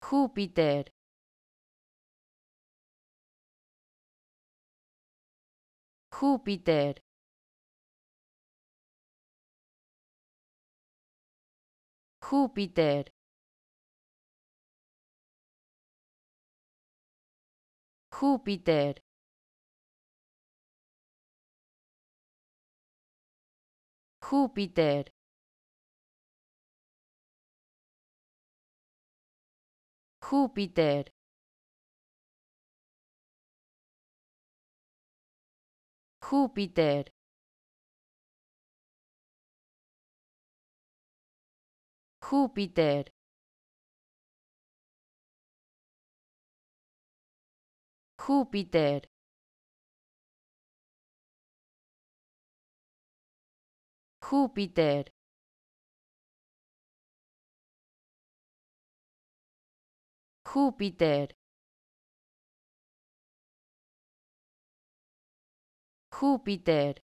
júpiter Júpiter Júpiter Júpiter Júpiter Júpiter Júpiter Júpiter Júpiter Júpiter Júpiter Júpiter